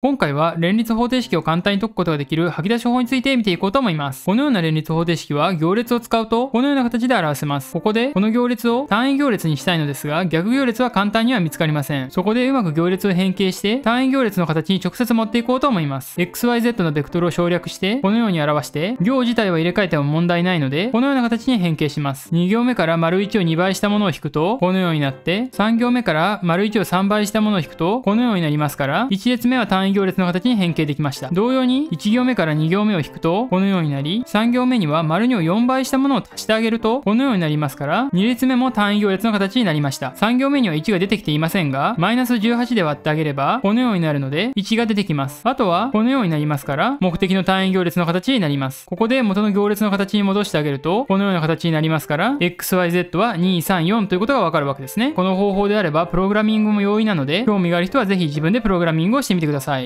今回は連立方程式を簡単に解くことができる吐き出し法について見ていこうと思います。このような連立方程式は行列を使うとこのような形で表せます。ここでこの行列を単位行列にしたいのですが逆行列は簡単には見つかりません。そこでうまく行列を変形して単位行列の形に直接持っていこうと思います。xyz のベクトルを省略してこのように表して行自体は入れ替えても問題ないのでこのような形に変形します。2行目から丸1を2倍したものを引くとこのようになって3行目から丸1を3倍したものを引くとこのようになりますから1列目は単位3行列の形に変形できました。同様に、1行目から2行目を引くと、このようになり、3行目には丸2を4倍したものを足してあげると、このようになりますから、2列目も単位行列の形になりました。3行目には1が出てきていませんが、マイナス18で割ってあげれば、このようになるので、1が出てきます。あとは、このようになりますから、目的の単位行列の形になります。ここで元の行列の形に戻してあげると、このような形になりますから、XYZ は234ということがわかるわけですね。この方法であれば、プログラミングも容易なので、興味がある人はぜひ自分でプログラミングをしてみてください。